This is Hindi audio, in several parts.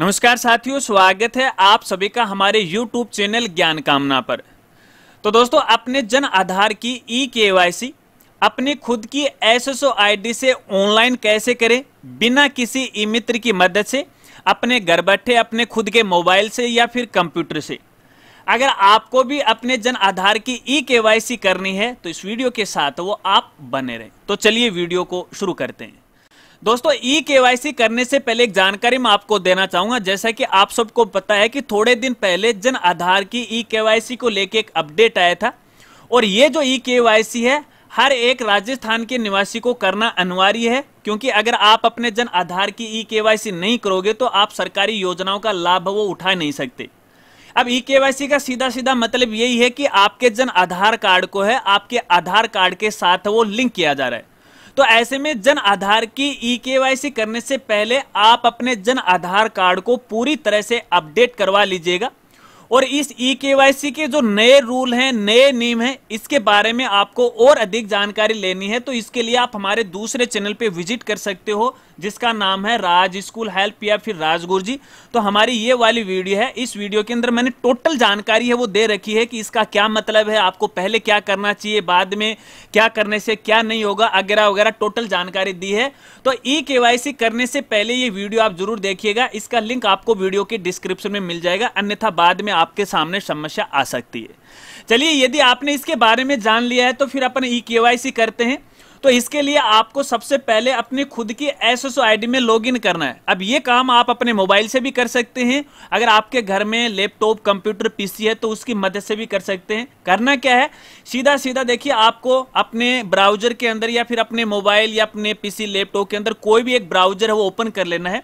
नमस्कार साथियों स्वागत है आप सभी का हमारे YouTube चैनल ज्ञान कामना पर तो दोस्तों अपने जन आधार की ई के अपने खुद की एस एस आईडी से ऑनलाइन कैसे करें बिना किसी ई मित्र की मदद से अपने घर बैठे अपने खुद के मोबाइल से या फिर कंप्यूटर से अगर आपको भी अपने जन आधार की ई के करनी है तो इस वीडियो के साथ वो आप बने रहें तो चलिए वीडियो को शुरू करते हैं दोस्तों ई e के करने से पहले एक जानकारी मैं आपको देना चाहूंगा जैसा कि आप सबको पता है कि थोड़े दिन पहले जन आधार की ई e के को लेके एक अपडेट आया था और ये जो ई e के है हर एक राजस्थान के निवासी को करना अनिवार्य है क्योंकि अगर आप अपने जन आधार की ई के नहीं करोगे तो आप सरकारी योजनाओं का लाभ वो उठा नहीं सकते अब ई के का सीधा सीधा मतलब यही है कि आपके जन आधार कार्ड को है आपके आधार कार्ड के साथ वो लिंक किया जा रहा है तो ऐसे में जन आधार की ई e के करने से पहले आप अपने जन आधार कार्ड को पूरी तरह से अपडेट करवा लीजिएगा और इस ई e के के जो नए रूल हैं नए नियम हैं इसके बारे में आपको और अधिक जानकारी लेनी है तो इसके लिए आप हमारे दूसरे चैनल पे विजिट कर सकते हो जिसका नाम है राज स्कूल हेल्प या फिर राजगुरु जी तो हमारी ये वाली वीडियो है इस वीडियो के अंदर मैंने टोटल जानकारी है वो दे रखी है कि इसका क्या मतलब है आपको पहले क्या करना चाहिए बाद में क्या करने से क्या नहीं होगा वगैरह वगैरह टोटल जानकारी दी है तो ई के करने से पहले ये वीडियो आप जरूर देखिएगा इसका लिंक आपको वीडियो के डिस्क्रिप्शन में मिल जाएगा अन्यथा बाद में आपके सामने समस्या आ सकती है चलिए यदि आपने इसके बारे में जान लिया है तो फिर अपन ई के करते हैं तो इसके लिए आपको सबसे पहले अपने खुद की एस आईडी में लॉगिन करना है अब ये काम आप अपने मोबाइल से भी कर सकते हैं अगर आपके घर में लैपटॉप कंप्यूटर पीसी है तो उसकी मदद से भी कर सकते हैं करना क्या है सीधा सीधा देखिए आपको अपने ब्राउजर के अंदर या फिर अपने मोबाइल या अपने पीसी लैपटॉप के अंदर कोई भी एक ब्राउजर है वो ओपन कर लेना है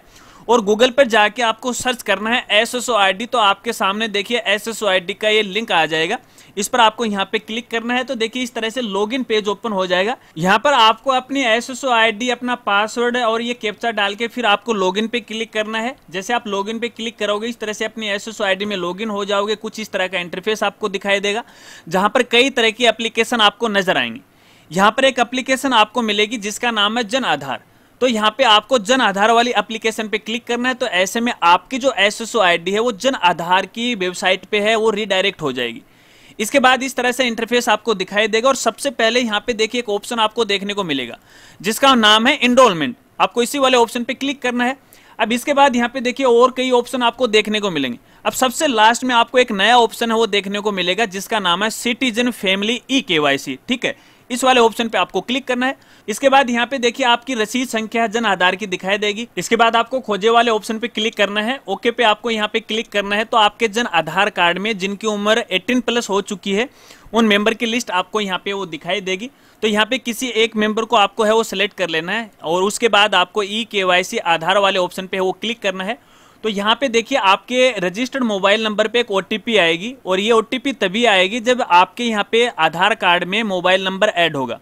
और गूगल पर जाके आपको सर्च करना है एस एस आई डी तो आपके सामने देखिए S S O I D का ये लिंक आ जाएगा इस पर आपको यहाँ पे क्लिक करना है तो देखिए इस तरह से लॉगिन पेज ओपन हो जाएगा यहाँ पर आपको अपनी आई डी अपना पासवर्ड और ये कैप्चा डाल के फिर आपको लॉगिन पे क्लिक करना है जैसे आप लॉगिन पे क्लिक करोगे इस तरह से अपनी आई डी में लॉगिन हो जाओगे कुछ इस तरह का इंटरफेस आपको दिखाई देगा जहां पर कई तरह की एप्लीकेशन आपको नजर आएंगे यहाँ पर एक एप्लीकेशन आपको मिलेगी जिसका नाम है जन आधार तो यहाँ पे आपको जन आधार वाली एप्लीकेशन पे क्लिक करना है तो ऐसे में आपकी जो एस एस है वो जन आधार की वेबसाइट पे है वो रीडायरेक्ट हो जाएगी इसके बाद इस तरह से इंटरफेस आपको दिखाई देगा और सबसे पहले यहाँ पे देखिए एक ऑप्शन आपको देखने को मिलेगा जिसका नाम है इनरोलमेंट आपको इसी वाले ऑप्शन पे क्लिक करना है अब इसके बाद यहाँ पे देखिए और कई ऑप्शन आपको देखने को मिलेंगे अब सबसे लास्ट में आपको एक नया ऑप्शन है वो देखने को मिलेगा जिसका नाम है सिटीजन फैमिली ई के ठीक है इस वाले ऑप्शन पे आपको क्लिक करना है इसके बाद यहाँ पे देखिए आपकी रसीद संख्या जन आधार की दिखाई देगी इसके बाद आपको खोजे वाले ऑप्शन पे क्लिक करना है ओके पे आपको यहाँ पे क्लिक करना है तो आपके जन आधार कार्ड में जिनकी उम्र एटीन प्लस हो चुकी है उन मेंबर की लिस्ट आपको यहाँ पे वो दिखाई देगी तो यहाँ पे किसी एक मेंबर को आपको है वो सिलेक्ट कर लेना है और उसके बाद आपको ई के आधार वाले ऑप्शन पे वो क्लिक करना है तो यहाँ पे देखिए आपके रजिस्टर्ड मोबाइल नंबर पे एक ओ आएगी और ये ओ तभी आएगी जब आपके यहाँ पे आधार कार्ड में मोबाइल नंबर ऐड होगा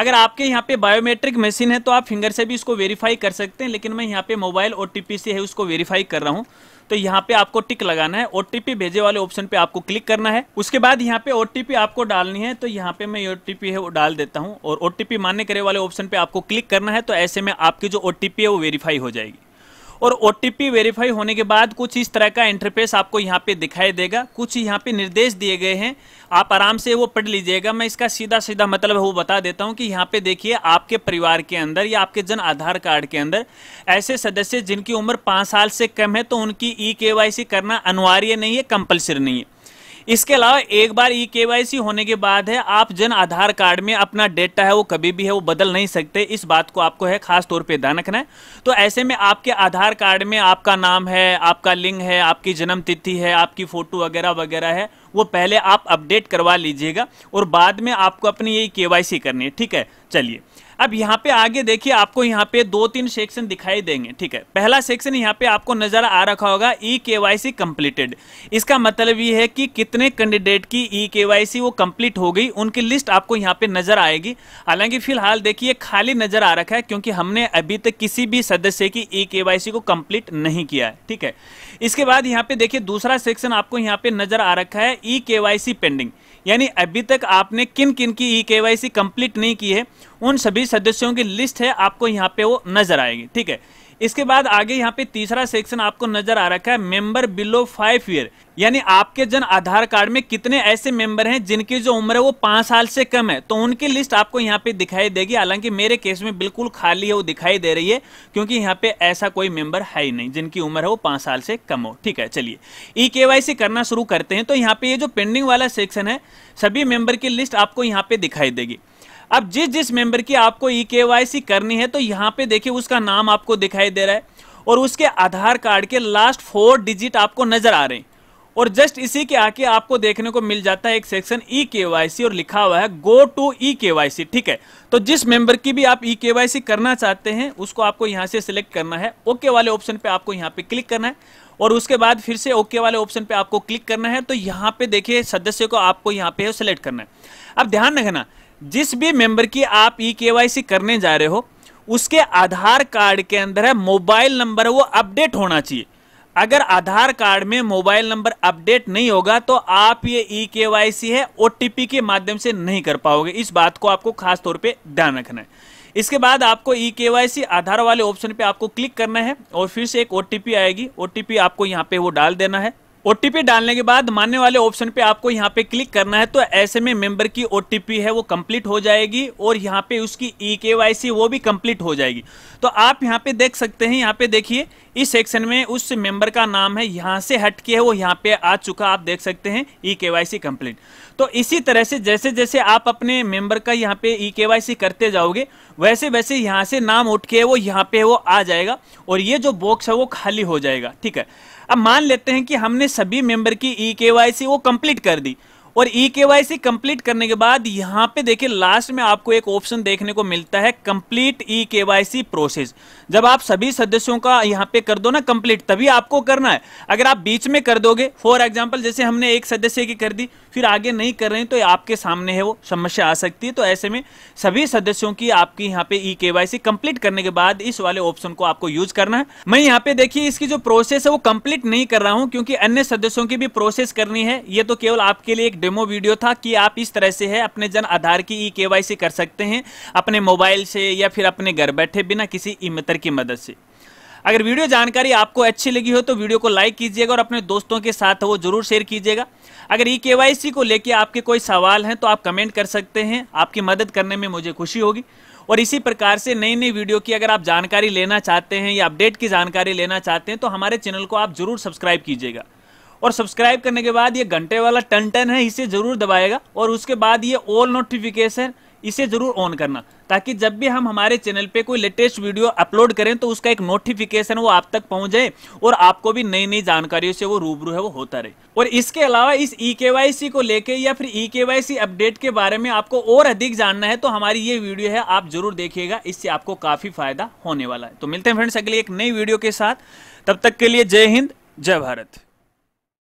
अगर आपके यहाँ पे बायोमेट्रिक मशीन है तो आप फिंगर से भी इसको वेरीफाई कर सकते हैं लेकिन मैं यहाँ पे मोबाइल ओ से है उसको वेरीफाई कर रहा हूँ तो यहाँ पे आपको टिक लगाना है ओ भेजे वाले ऑप्शन पे आपको क्लिक करना है उसके बाद यहाँ पे ओ आपको डालनी है तो यहाँ पे मैं ओ है वो डाल देता हूँ और ओ मान्य करे वाले ऑप्शन पे आपको क्लिक करना है तो ऐसे में आपकी जो ओ है वो वेरीफाई हो जाएगी और ओ वेरीफाई होने के बाद कुछ इस तरह का इंटरफेस आपको यहाँ पे दिखाई देगा कुछ यहाँ पे निर्देश दिए गए हैं आप आराम से वो पढ़ लीजिएगा मैं इसका सीधा सीधा मतलब वो बता देता हूँ कि यहाँ पे देखिए आपके परिवार के अंदर या आपके जन आधार कार्ड के अंदर ऐसे सदस्य जिनकी उम्र पाँच साल से कम है तो उनकी ई के करना अनिवार्य नहीं है कंपल्सरी नहीं है इसके अलावा एक बार ई e के होने के बाद है आप जन आधार कार्ड में अपना डेटा है वो कभी भी है वो बदल नहीं सकते इस बात को आपको है खास तौर पर ध्यान रखना है तो ऐसे में आपके आधार कार्ड में आपका नाम है आपका लिंग है आपकी जन्म तिथि है आपकी फ़ोटो वगैरह वगैरह है वो पहले आप अपडेट करवा लीजिएगा और बाद में आपको अपनी यही के करनी है ठीक है चलिए अब यहाँ पे आगे देखिए आपको यहाँ पे दो तीन सेक्शन दिखाई देंगे ठीक है पहला सेक्शन यहाँ पे आपको नजर आ रखा होगा ई के वाई सी कम्प्लीटेड इसका मतलब ये है कि कितने कैंडिडेट की ई के वाई सी वो कंप्लीट हो गई उनकी लिस्ट आपको यहाँ पे नजर आएगी हालांकि फिलहाल देखिए खाली नजर आ रखा है क्योंकि हमने अभी तक किसी भी सदस्य की ई के वाई सी को कंप्लीट नहीं किया है ठीक है इसके बाद यहाँ पे देखिए दूसरा सेक्शन आपको यहाँ पे नजर आ रखा है ई के पेंडिंग यानी अभी तक आपने किन किन की ई के कंप्लीट नहीं की है उन सभी सदस्यों की लिस्ट है आपको यहाँ पे वो नजर आएगी ठीक है इसके बाद आगे यहाँ पे तीसरा सेक्शन आपको नजर आ रखा है मेंबर बिलो फाइव ईयर यानी आपके जन आधार कार्ड में कितने ऐसे मेंबर हैं जिनकी जो उम्र है वो पांच साल से कम है तो उनकी लिस्ट आपको यहाँ पे दिखाई देगी हालांकि मेरे केस में बिल्कुल खाली है वो दिखाई दे रही है क्योंकि यहाँ पे ऐसा कोई मेंबर है ही नहीं जिनकी उम्र है वो पांच साल से कम हो ठीक है चलिए ई के करना शुरू करते हैं तो यहाँ पे ये जो पेंडिंग वाला सेक्शन है सभी मेंबर की लिस्ट आपको यहाँ पे दिखाई देगी अब जिस जिस मेंबर की आपको ई e के करनी है तो यहाँ पे देखिए उसका नाम आपको दिखाई दे रहा है और उसके आधार कार्ड के लास्ट फोर डिजिट आपको नजर आ रहे हैं और जस्ट इसी के आके आपको देखने को मिल जाता है एक सेक्शन ई के और लिखा हुआ है गो टू ई के ठीक है तो जिस मेंबर की भी आप ई e के करना चाहते हैं उसको आपको यहाँ से सिलेक्ट करना है ओके वाले ऑप्शन पे आपको यहाँ पे क्लिक करना है और उसके बाद फिर से ओके वाले ऑप्शन पे आपको क्लिक करना है तो यहाँ पे देखिए सदस्य को आपको यहाँ पे सिलेक्ट करना है अब ध्यान रखना जिस भी मेंबर की आप ई के करने जा रहे हो उसके आधार कार्ड के अंदर है मोबाइल नंबर वो अपडेट होना चाहिए अगर आधार कार्ड में मोबाइल नंबर अपडेट नहीं होगा तो आप ये ई के वाई सी है ओ के माध्यम से नहीं कर पाओगे इस बात को आपको खास तौर पे ध्यान रखना है इसके बाद आपको ई के वाई सी आधार वाले ऑप्शन पे आपको क्लिक करना है और फिर से एक ओ आएगी ओ आपको यहाँ पे वो डाल देना है ओ डालने के बाद मानने वाले ऑप्शन पे आपको यहाँ पे क्लिक करना है तो ऐसे में मेंबर की ओटीपी है वो कंप्लीट हो जाएगी और यहाँ पे उसकी ई e के वो भी कंप्लीट हो जाएगी तो आप यहाँ पे देख सकते हैं यहाँ पे देखिए इस सेक्शन में उस मेंबर का नाम है यहाँ से हट के है वो यहाँ पे आ चुका आप देख सकते हैं ई के कंप्लीट तो इसी तरह से जैसे जैसे आप अपने मेंबर का यहाँ पे ई e के करते जाओगे वैसे वैसे यहाँ से नाम उठ के वो यहाँ पे वो आ जाएगा और ये जो बॉक्स है वो खाली हो जाएगा ठीक है अब मान लेते हैं कि हमने सभी मेंबर की ई e के वो कंप्लीट कर दी और ई के वाई सी कंप्लीट करने के बाद यहाँ पे देखिए लास्ट में आपको एक ऑप्शन देखने को मिलता है कंप्लीट ई के वाई सी प्रोसेस जब आप सभी सदस्यों का यहाँ पे कर दो ना कंप्लीट तभी आपको करना है अगर आप बीच में कर दोगे फॉर एग्जाम्पल जैसे हमने एक सदस्य की कर दी फिर आगे नहीं कर रहे तो आपके सामने है वो समस्या आ सकती है तो ऐसे में सभी सदस्यों की आपकी यहाँ पे ई के वाई सी कंप्लीट करने के बाद इस वाले ऑप्शन को आपको यूज करना है मैं यहाँ पे देखिए इसकी जो प्रोसेस है वो कंप्लीट नहीं कर रहा हूँ क्योंकि अन्य सदस्यों की भी प्रोसेस करनी है ये तो केवल आपके लिए एक डेमो वीडियो था कि आप इस तरह से है अपने जन आधार की ई के कर सकते हैं अपने मोबाइल से या फिर अपने घर बैठे बिना किसी ई मित्र की मदद से अगर वीडियो जानकारी आपको अच्छी लगी हो तो वीडियो को लाइक कीजिएगा और अपने दोस्तों के साथ वो जरूर शेयर कीजिएगा अगर ई के को लेकर आपके कोई सवाल हैं तो आप कमेंट कर सकते हैं आपकी मदद करने में मुझे खुशी होगी और इसी प्रकार से नई नई वीडियो की अगर आप जानकारी लेना चाहते हैं या अपडेट की जानकारी लेना चाहते हैं तो हमारे चैनल को आप जरूर सब्सक्राइब कीजिएगा और सब्सक्राइब करने के बाद ये घंटे वाला टन टन है इसे ज़रूर दबाएगा और उसके बाद ये ऑल नोटिफिकेशन इसे ज़रूर ऑन करना ताकि जब भी हम हमारे चैनल पे कोई लेटेस्ट वीडियो अपलोड करें तो उसका एक नोटिफिकेशन वो आप तक पहुंच जाए और आपको भी नई नई जानकारियों से वो रूबरू है वो होता रहे और इसके अलावा इस ई e के को लेके या फिर ई के अपडेट के बारे में आपको और अधिक जानना है तो हमारी ये वीडियो है आप जरूर देखिएगा इससे आपको काफ़ी फायदा होने वाला है तो मिलते हैं फ्रेंड्स अगले एक नई वीडियो के साथ तब तक के लिए जय हिंद जय भारत